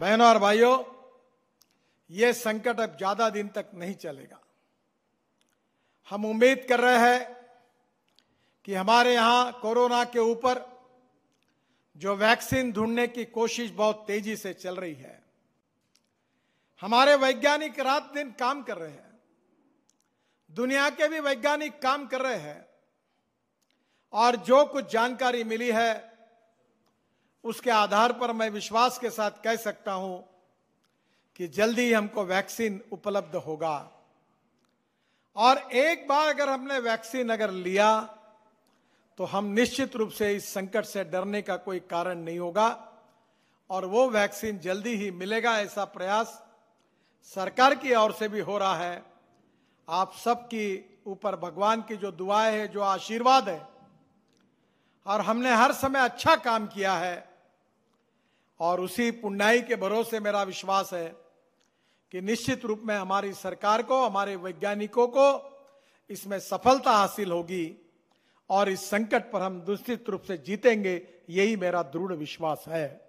बहनों और भाइयों ये संकट अब ज्यादा दिन तक नहीं चलेगा हम उम्मीद कर रहे हैं कि हमारे यहां कोरोना के ऊपर जो वैक्सीन ढूंढने की कोशिश बहुत तेजी से चल रही है हमारे वैज्ञानिक रात दिन काम कर रहे हैं दुनिया के भी वैज्ञानिक काम कर रहे हैं और जो कुछ जानकारी मिली है उसके आधार पर मैं विश्वास के साथ कह सकता हूं कि जल्दी हमको वैक्सीन उपलब्ध होगा और एक बार अगर हमने वैक्सीन अगर लिया तो हम निश्चित रूप से इस संकट से डरने का कोई कारण नहीं होगा और वो वैक्सीन जल्दी ही मिलेगा ऐसा प्रयास सरकार की ओर से भी हो रहा है आप सबकी ऊपर भगवान की जो दुआएं है जो आशीर्वाद है और हमने हर समय अच्छा काम किया है और उसी पुण्याई के भरोसे मेरा विश्वास है कि निश्चित रूप में हमारी सरकार को हमारे वैज्ञानिकों को इसमें सफलता हासिल होगी और इस संकट पर हम निश्चित रूप से जीतेंगे यही मेरा दृढ़ विश्वास है